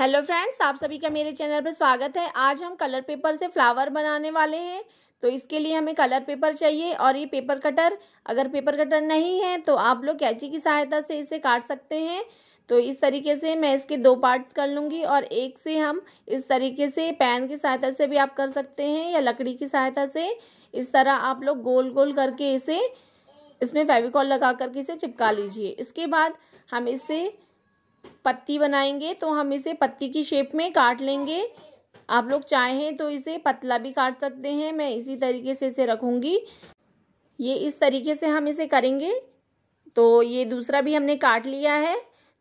hello friends आप सभी का मेरे चैनल पर स्वागत है आज हम कलर पेपर से फ्लावर बनाने वाले हैं तो इसके लिए हमें कलर पेपर चाहिए और ये पेपर कटर अगर पेपर कटर नहीं है तो आप लोग कैची की सहायता से इसे काट सकते हैं तो इस तरीके से मैं इसके दो पार्ट्स कर लूँगी और एक से हम इस तरीके से पैन की सहायता से भी आप कर सकते हैं या लकड़ी की सहायता से इस तरह आप लोग गोल गोल करके इसे इसमें फेविकॉल लगा करके इसे चिपका लीजिए इसके बाद हम इसे पत्ती बनाएंगे तो हम इसे पत्ती की शेप में काट लेंगे आप लोग चाहें तो इसे पतला भी काट सकते हैं मैं इसी तरीके से इसे रखूँगी ये इस तरीके से हम इसे करेंगे तो ये दूसरा भी हमने काट लिया है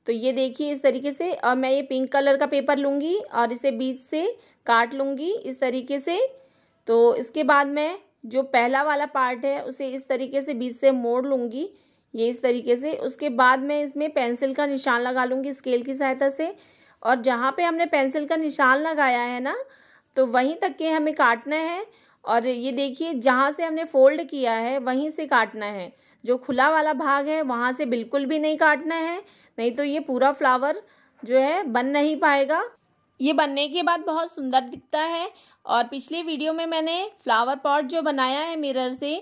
तो ये देखिए इस तरीके से और मैं ये पिंक कलर का पेपर लूँगी और इसे बीच से काट लूँगी इस तरीके से तो इसके बाद मैं जो पहला वाला पार्ट है उसे इस तरीके से बीच से मोड़ लूँगी ये इस तरीके से उसके बाद मैं इसमें पेंसिल का निशान लगा लूँगी स्केल की सहायता से और जहाँ पे हमने पेंसिल का निशान लगाया है ना तो वहीं तक के हमें काटना है और ये देखिए जहाँ से हमने फोल्ड किया है वहीं से काटना है जो खुला वाला भाग है वहाँ से बिल्कुल भी नहीं काटना है नहीं तो ये पूरा फ्लावर जो है बन नहीं पाएगा ये बनने के बाद बहुत सुंदर दिखता है और पिछले वीडियो में मैंने फ्लावर पॉट जो बनाया है मिरर से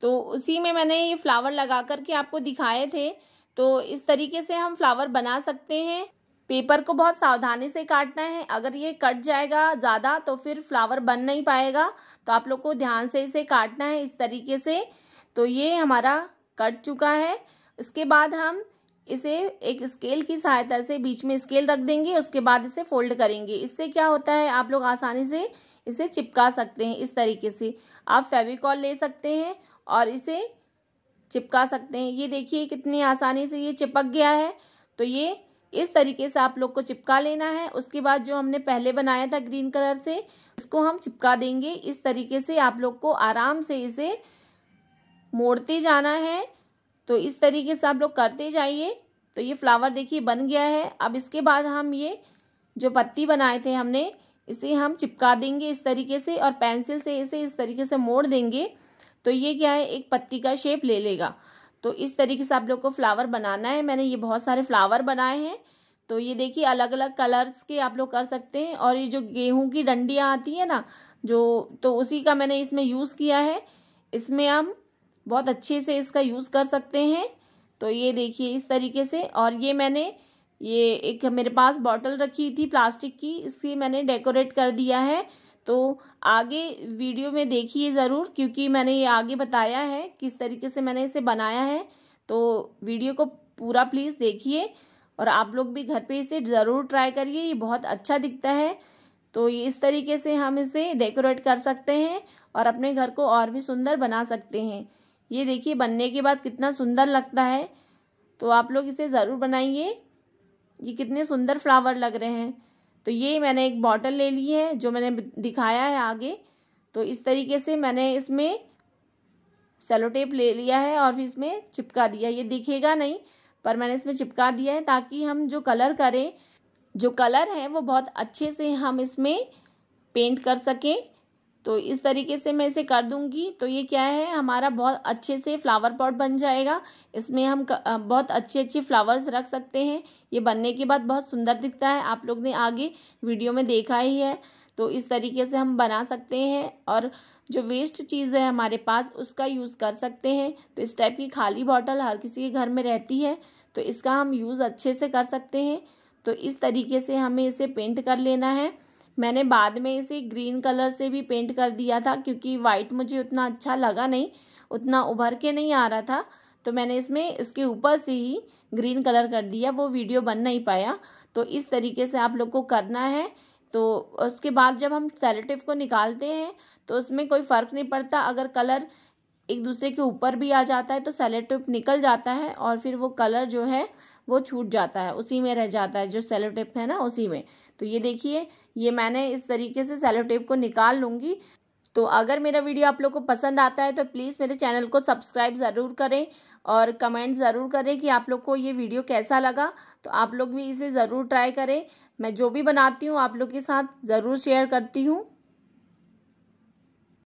तो उसी में मैंने ये फ्लावर लगा करके आपको दिखाए थे तो इस तरीके से हम फ्लावर बना सकते हैं पेपर को बहुत सावधानी से काटना है अगर ये कट जाएगा ज़्यादा तो फिर फ्लावर बन नहीं पाएगा तो आप लोग को ध्यान से इसे काटना है इस तरीके से तो ये हमारा कट चुका है उसके बाद हम इसे एक स्केल की सहायता से बीच में स्केल रख देंगे उसके बाद इसे फोल्ड करेंगे इससे क्या होता है आप लोग आसानी से इसे चिपका सकते हैं इस तरीके से आप फेविकॉल ले सकते हैं और इसे चिपका सकते हैं ये देखिए कितनी आसानी से ये चिपक गया है तो ये इस तरीके से आप लोग को चिपका लेना है उसके बाद जो हमने पहले बनाया था ग्रीन कलर से इसको हम चिपका देंगे इस तरीके से आप लोग को आराम से इसे मोड़ते जाना है तो इस तरीके से आप लोग करते जाइए तो ये फ्लावर देखिए बन गया है अब इसके बाद हम ये जो पत्ती बनाए थे हमने इसे हम चिपका देंगे इस तरीके से और पेंसिल से इसे इस तरीके से मोड़ देंगे तो ये क्या है एक पत्ती का शेप ले लेगा तो इस तरीके से आप लोग को फ्लावर बनाना है मैंने ये बहुत सारे फ्लावर बनाए हैं तो ये देखिए अलग अलग कलर्स के आप लोग कर सकते हैं और ये जो गेहूं की डंडियाँ आती है ना जो तो उसी का मैंने इसमें यूज़ किया है इसमें हम बहुत अच्छे से इसका यूज़ कर सकते हैं तो ये देखिए इस तरीके से और ये मैंने ये एक मेरे पास बॉटल रखी थी प्लास्टिक की इसकी मैंने डेकोरेट कर दिया है तो आगे वीडियो में देखिए ज़रूर क्योंकि मैंने ये आगे बताया है किस तरीके से मैंने इसे बनाया है तो वीडियो को पूरा प्लीज़ देखिए और आप लोग भी घर पे इसे ज़रूर ट्राई करिए ये बहुत अच्छा दिखता है तो ये इस तरीके से हम इसे डेकोरेट कर सकते हैं और अपने घर को और भी सुंदर बना सकते हैं ये देखिए बनने के बाद कितना सुंदर लगता है तो आप लोग इसे ज़रूर बनाइए ये कितने सुंदर फ्लावर लग रहे हैं तो ये मैंने एक बॉटल ले ली है जो मैंने दिखाया है आगे तो इस तरीके से मैंने इसमें सेलो टेप ले लिया है और फिर इसमें चिपका दिया ये दिखेगा नहीं पर मैंने इसमें चिपका दिया है ताकि हम जो कलर करें जो कलर है वो बहुत अच्छे से हम इसमें पेंट कर सकें तो इस तरीके से मैं इसे कर दूंगी तो ये क्या है हमारा बहुत अच्छे से फ्लावर पॉट बन जाएगा इसमें हम बहुत अच्छे अच्छे फ्लावर्स रख सकते हैं ये बनने के बाद बहुत सुंदर दिखता है आप लोग ने आगे वीडियो में देखा ही है तो इस तरीके से हम बना सकते हैं और जो वेस्ट चीज़ है हमारे पास उसका यूज़ कर सकते हैं तो इस टाइप की खाली बॉटल हर किसी के घर में रहती है तो इसका हम यूज़ अच्छे से कर सकते हैं तो इस तरीके से हमें इसे पेंट कर लेना है मैंने बाद में इसे ग्रीन कलर से भी पेंट कर दिया था क्योंकि वाइट मुझे उतना अच्छा लगा नहीं उतना उभर के नहीं आ रहा था तो मैंने इसमें इसके ऊपर से ही ग्रीन कलर कर दिया वो वीडियो बन नहीं पाया तो इस तरीके से आप लोग को करना है तो उसके बाद जब हम सेलेटिव को निकालते हैं तो उसमें कोई फ़र्क नहीं पड़ता अगर कलर एक दूसरे के ऊपर भी आ जाता है तो सेलोटेप निकल जाता है और फिर वो कलर जो है वो छूट जाता है उसी में रह जाता है जो सेलोटेप है ना उसी में तो ये देखिए ये मैंने इस तरीके से सेलोटेप को निकाल लूँगी तो अगर मेरा वीडियो आप लोग को पसंद आता है तो प्लीज़ मेरे चैनल को सब्सक्राइब ज़रूर करें और कमेंट ज़रूर करें कि आप लोग को ये वीडियो कैसा लगा तो आप लोग भी इसे ज़रूर ट्राई करें मैं जो भी बनाती हूँ आप लोग के साथ ज़रूर शेयर करती हूँ